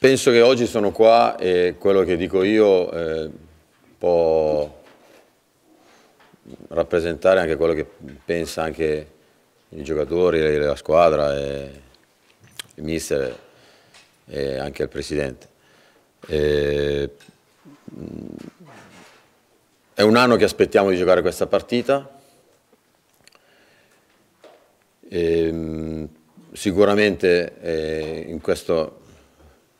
Penso che oggi sono qua e quello che dico io eh, può rappresentare anche quello che pensa anche i giocatori, la squadra, il mister e anche il presidente. E... Mm, è un anno che aspettiamo di giocare questa partita. E mm, sicuramente eh, in questo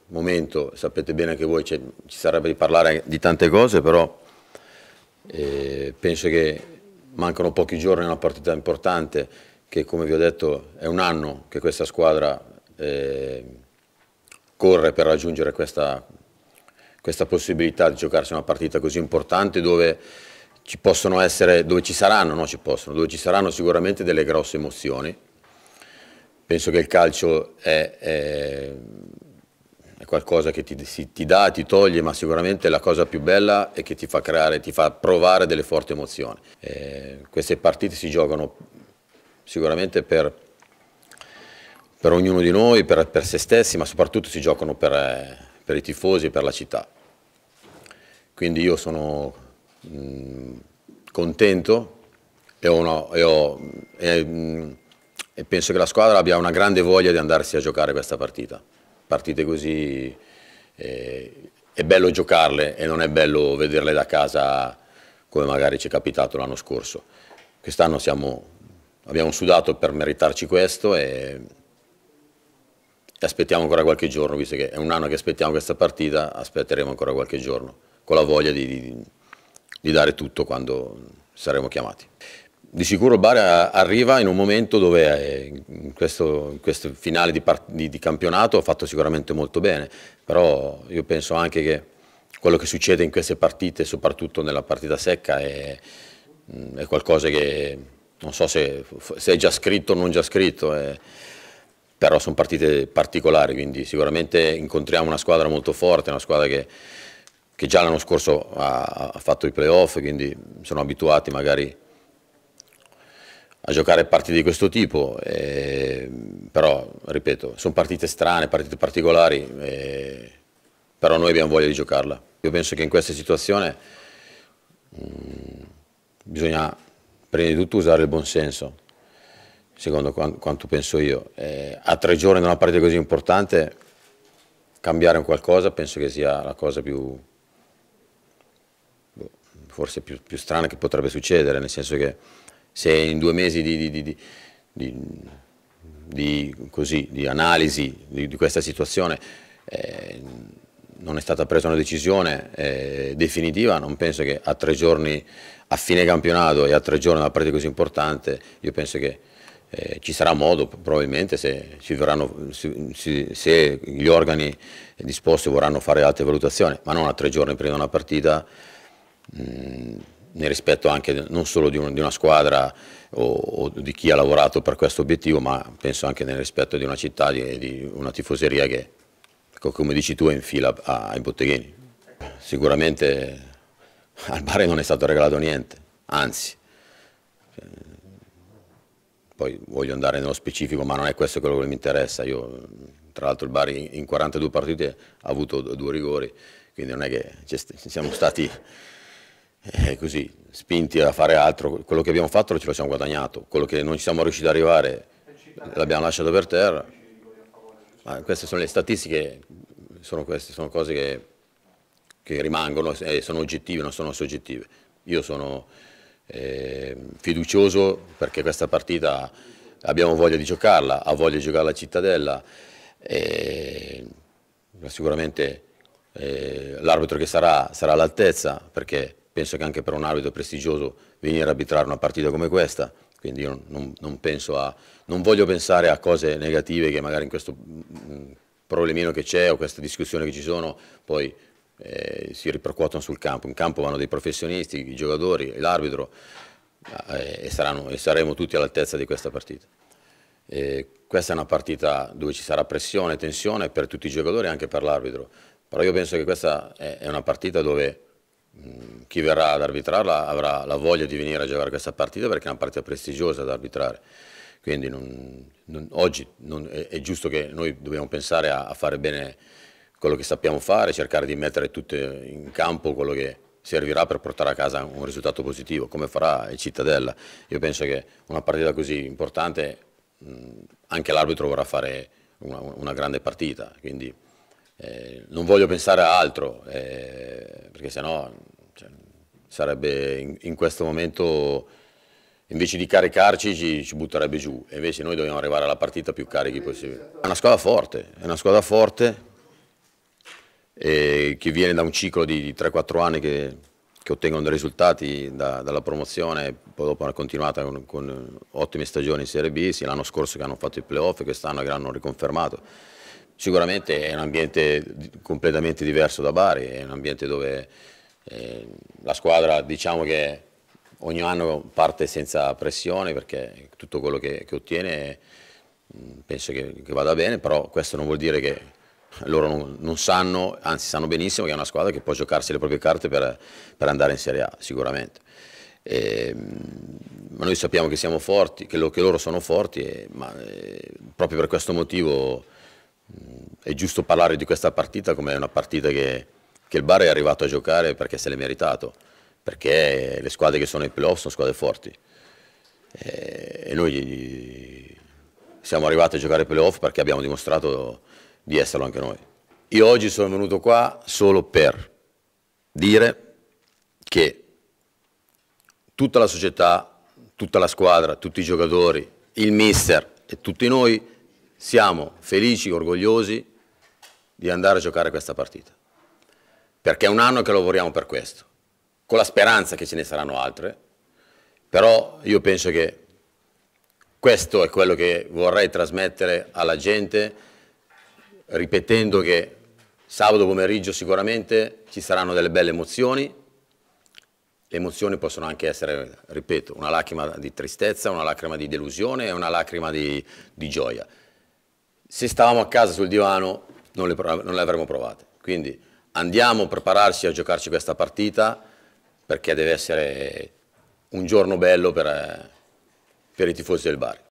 momento, sapete bene che voi ci sarebbe di parlare di tante cose, però eh, penso che mancano pochi giorni a una partita importante che come vi ho detto è un anno che questa squadra eh, corre per raggiungere questa, questa possibilità di giocarsi una partita così importante dove ci possono essere, dove ci saranno, no ci possono, dove ci saranno sicuramente delle grosse emozioni. Penso che il calcio è, è è qualcosa che ti, si, ti, dà, ti toglie, ma sicuramente la cosa più bella è che ti fa creare, ti fa provare delle forti emozioni. Eh, queste partite si giocano sicuramente per, per ognuno di noi, per, per, se stessi, ma soprattutto si giocano per, eh, per, i tifosi e per la città. Quindi io sono mh, mm, contento e, ho, e, ho, e, mh, mm, e penso che la squadra abbia una grande voglia di andarsi a giocare questa partita partite così eh, è bello giocarle e non è bello vederle da casa come magari ci è capitato l'anno scorso. Quest'anno abbiamo sudato per meritarci questo e, e aspettiamo ancora qualche giorno, visto che è un anno che aspettiamo questa partita, aspetteremo ancora qualche giorno con la voglia di, di, di dare tutto quando saremo chiamati di sicuro il Bari arriva in un momento dove eh, in questo, in questo finale di, di, di, campionato ha fatto sicuramente molto bene, però io penso anche che quello che succede in queste partite, soprattutto nella partita secca, è, è qualcosa che non so se, se, è già scritto o non già scritto, è, eh, però sono partite particolari, quindi sicuramente incontriamo una squadra molto forte, una squadra che, che già l'anno scorso ha, ha fatto i playoff, quindi sono abituati magari a giocare partite di questo tipo, eh, però ripeto, sono partite strane, partite particolari, eh, però noi abbiamo voglia di giocarla. Io penso che in questa situazione mh, mm, bisogna prima di tutto usare il buonsenso, secondo quanto penso io. Eh, a tre giorni da una partita così importante cambiare un qualcosa penso che sia la cosa più boh, forse più, più strana che potrebbe succedere, nel senso che se in due mesi di, di, di, di così, analisi di, questa situazione eh, non è stata presa una decisione eh, definitiva, non penso che a tre giorni, a fine campionato e a tre giorni una partita così importante, io penso che eh, ci sarà modo probabilmente se, verranno, se, se, gli organi disposti vorranno fare altre valutazioni, ma non a tre giorni prima di una partita. Mh, mm, nel rispetto anche non solo di, un, di una squadra o, o, di chi ha lavorato per questo obiettivo, ma penso anche nel rispetto di una città, di, di una tifoseria che, ecco, come dici tu, è in fila ai botteghini. Sicuramente al Bari non è stato regalato niente, anzi. Poi voglio andare nello specifico, ma non è questo quello che mi interessa. Io, tra l'altro il Bari in 42 partite ha avuto due rigori, quindi non è che siamo stati eh, così, spinti a fare altro, quello che abbiamo fatto ce lo siamo guadagnato, quello che non ci siamo riusciti ad arrivare l'abbiamo lasciato per terra. Ma queste sono le statistiche, sono, queste, sono cose che, che rimangono e sono oggettive, non sono soggettive. Io sono eh, fiducioso perché questa partita abbiamo voglia di giocarla, ha voglia di giocare la cittadella. E ehm, sicuramente eh, l'arbitro che sarà sarà all'altezza perché penso che anche per un arbitro prestigioso venire a arbitrare una partita come questa, quindi io non, non, a, non voglio pensare a cose negative che magari in questo mm, problemino che c'è o queste discussioni che ci sono poi eh, si ripercuotono sul campo, in campo vanno dei professionisti, i giocatori, l'arbitro eh, e, e, saremo tutti all'altezza di questa partita. E questa è una partita dove ci sarà pressione, e tensione per tutti i giocatori e anche per l'arbitro, però io penso che questa è una partita dove Mm, chi verrà ad arbitrarla avrà la voglia di venire a giocare questa partita perché è una partita prestigiosa da arbitrare. Quindi non, non, oggi non, è, è, giusto che noi dobbiamo pensare a, a, fare bene quello che sappiamo fare, cercare di mettere tutto in campo quello che servirà per portare a casa un risultato positivo, come farà il Cittadella. Io penso che una partita così importante mm, anche l'arbitro vorrà fare una, una grande partita, quindi eh, non voglio pensare a altro, eh, perché sennò cioè, sarebbe in, in, questo momento, invece di caricarci, ci, ci, butterebbe giù. E invece noi dobbiamo arrivare alla partita più carichi possibile. È una squadra forte, è una squadra forte eh, che viene da un ciclo di, di 3-4 anni che, che, ottengono dei risultati da, dalla promozione, poi dopo hanno continuato con, con ottime stagioni in Serie B, sia l'anno scorso che hanno fatto i playoff e quest'anno che l'hanno riconfermato Sicuramente è un ambiente completamente diverso da Bari, è un ambiente dove eh, la squadra diciamo che ogni anno parte senza pressione perché tutto quello che, che ottiene mm, penso che, che, vada bene, però questo non vuol dire che loro non, non, sanno, anzi sanno benissimo che è una squadra che può giocarsi le proprie carte per, per andare in Serie A sicuramente. E, ehm, ma noi sappiamo che siamo forti, che, lo, che loro sono forti, e, eh, ma e, eh, proprio per questo motivo è giusto parlare di questa partita come una partita che, che, il Bar è arrivato a giocare perché se l'è meritato, perché le squadre che sono in playoff sono squadre forti eh, e noi siamo arrivati a giocare playoff perché abbiamo dimostrato di esserlo anche noi. Io oggi sono venuto qua solo per dire che tutta la società, tutta la squadra, tutti i giocatori, il mister e tutti noi siamo felici, orgogliosi di andare a giocare questa partita. Perché è un anno che lavoriamo per questo, con la speranza che ce ne saranno altre, però io penso che questo è quello che vorrei trasmettere alla gente, ripetendo che sabato pomeriggio sicuramente ci saranno delle belle emozioni, le emozioni possono anche essere, ripeto, una lacrima di tristezza, una lacrima di delusione e una lacrima di, di gioia se stavamo a casa sul divano non le, non le avremmo provate. Quindi andiamo a prepararci a giocarci questa partita perché deve essere un giorno bello per, eh, per i tifosi del Bari.